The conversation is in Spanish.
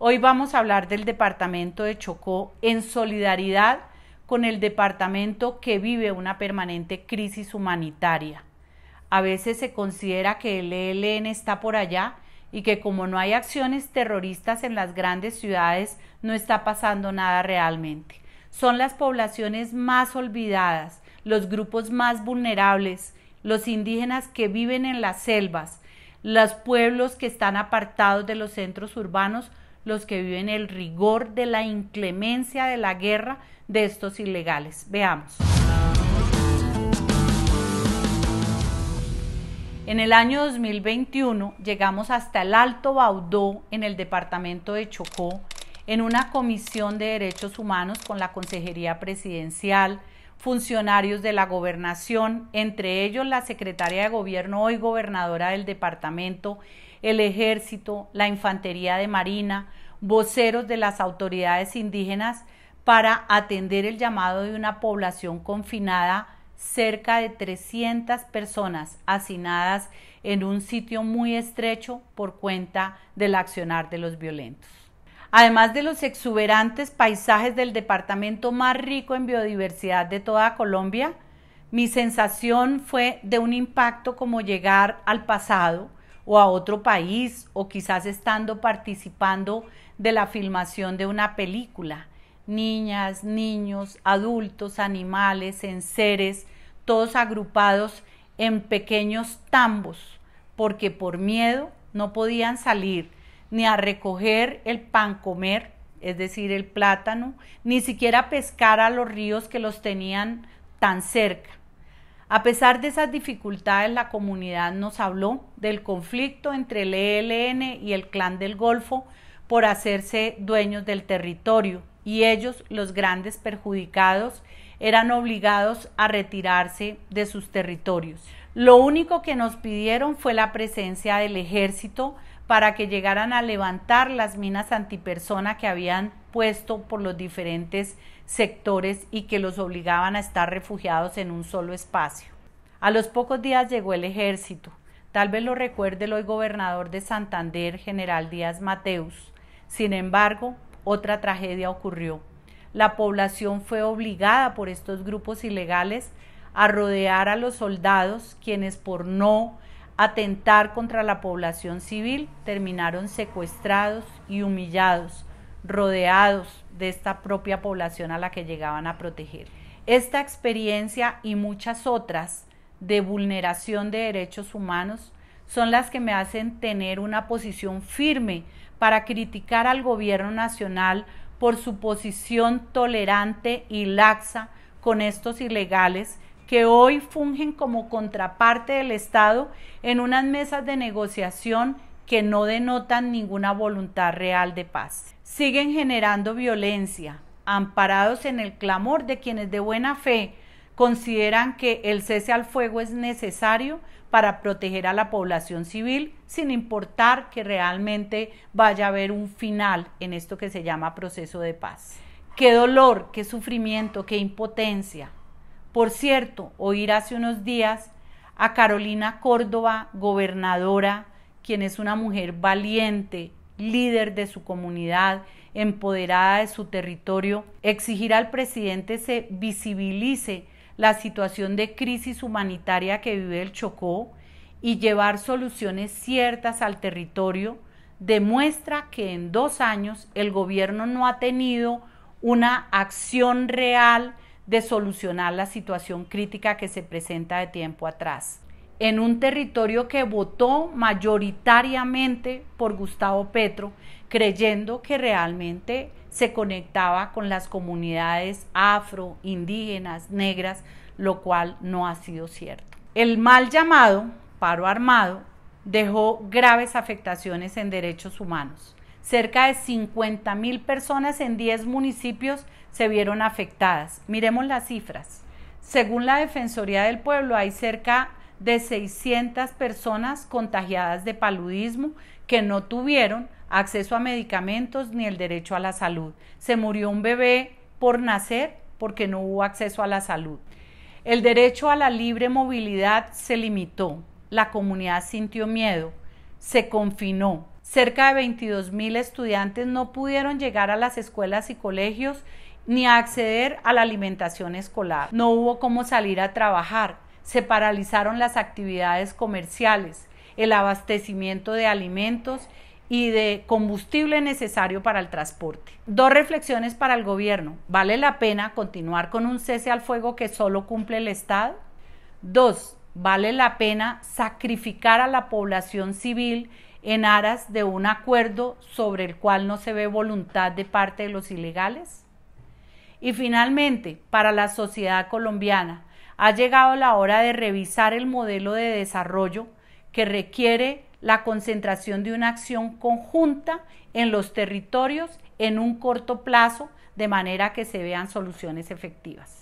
Hoy vamos a hablar del departamento de Chocó en solidaridad con el departamento que vive una permanente crisis humanitaria. A veces se considera que el ELN está por allá y que como no hay acciones terroristas en las grandes ciudades, no está pasando nada realmente. Son las poblaciones más olvidadas, los grupos más vulnerables, los indígenas que viven en las selvas, los pueblos que están apartados de los centros urbanos, los que viven el rigor de la inclemencia de la guerra de estos ilegales. Veamos. En el año 2021 llegamos hasta el Alto Baudó en el departamento de Chocó en una comisión de derechos humanos con la Consejería Presidencial, funcionarios de la gobernación, entre ellos la secretaria de gobierno, hoy gobernadora del departamento, el ejército, la infantería de marina, voceros de las autoridades indígenas para atender el llamado de una población confinada, cerca de 300 personas hacinadas en un sitio muy estrecho por cuenta del accionar de los violentos además de los exuberantes paisajes del departamento más rico en biodiversidad de toda Colombia, mi sensación fue de un impacto como llegar al pasado o a otro país o quizás estando participando de la filmación de una película. Niñas, niños, adultos, animales, en seres, todos agrupados en pequeños tambos, porque por miedo no podían salir ni a recoger el pan comer, es decir, el plátano, ni siquiera a pescar a los ríos que los tenían tan cerca. A pesar de esas dificultades, la comunidad nos habló del conflicto entre el ELN y el Clan del Golfo por hacerse dueños del territorio y ellos, los grandes perjudicados, eran obligados a retirarse de sus territorios. Lo único que nos pidieron fue la presencia del ejército para que llegaran a levantar las minas antipersona que habían puesto por los diferentes sectores y que los obligaban a estar refugiados en un solo espacio. A los pocos días llegó el ejército. Tal vez lo recuerde el hoy gobernador de Santander, general Díaz Mateus. Sin embargo, otra tragedia ocurrió. La población fue obligada por estos grupos ilegales a rodear a los soldados, quienes por no atentar contra la población civil terminaron secuestrados y humillados, rodeados de esta propia población a la que llegaban a proteger. Esta experiencia y muchas otras de vulneración de derechos humanos son las que me hacen tener una posición firme para criticar al gobierno nacional por su posición tolerante y laxa con estos ilegales que hoy fungen como contraparte del Estado en unas mesas de negociación que no denotan ninguna voluntad real de paz. Siguen generando violencia, amparados en el clamor de quienes de buena fe consideran que el cese al fuego es necesario para proteger a la población civil, sin importar que realmente vaya a haber un final en esto que se llama proceso de paz. Qué dolor, qué sufrimiento, qué impotencia. Por cierto, oír hace unos días a Carolina Córdoba, gobernadora, quien es una mujer valiente, líder de su comunidad, empoderada de su territorio, exigir al presidente se visibilice la situación de crisis humanitaria que vive el Chocó y llevar soluciones ciertas al territorio, demuestra que en dos años el gobierno no ha tenido una acción real de solucionar la situación crítica que se presenta de tiempo atrás. En un territorio que votó mayoritariamente por Gustavo Petro, creyendo que realmente se conectaba con las comunidades afro, indígenas, negras, lo cual no ha sido cierto. El mal llamado paro armado dejó graves afectaciones en derechos humanos Cerca de 50 mil personas en 10 municipios se vieron afectadas. Miremos las cifras. Según la Defensoría del Pueblo, hay cerca de 600 personas contagiadas de paludismo que no tuvieron acceso a medicamentos ni el derecho a la salud. Se murió un bebé por nacer porque no hubo acceso a la salud. El derecho a la libre movilidad se limitó. La comunidad sintió miedo, se confinó, Cerca de mil estudiantes no pudieron llegar a las escuelas y colegios ni acceder a la alimentación escolar. No hubo cómo salir a trabajar. Se paralizaron las actividades comerciales, el abastecimiento de alimentos y de combustible necesario para el transporte. Dos reflexiones para el gobierno. ¿Vale la pena continuar con un cese al fuego que solo cumple el Estado? Dos, ¿vale la pena sacrificar a la población civil en aras de un acuerdo sobre el cual no se ve voluntad de parte de los ilegales? Y finalmente, para la sociedad colombiana, ha llegado la hora de revisar el modelo de desarrollo que requiere la concentración de una acción conjunta en los territorios en un corto plazo, de manera que se vean soluciones efectivas.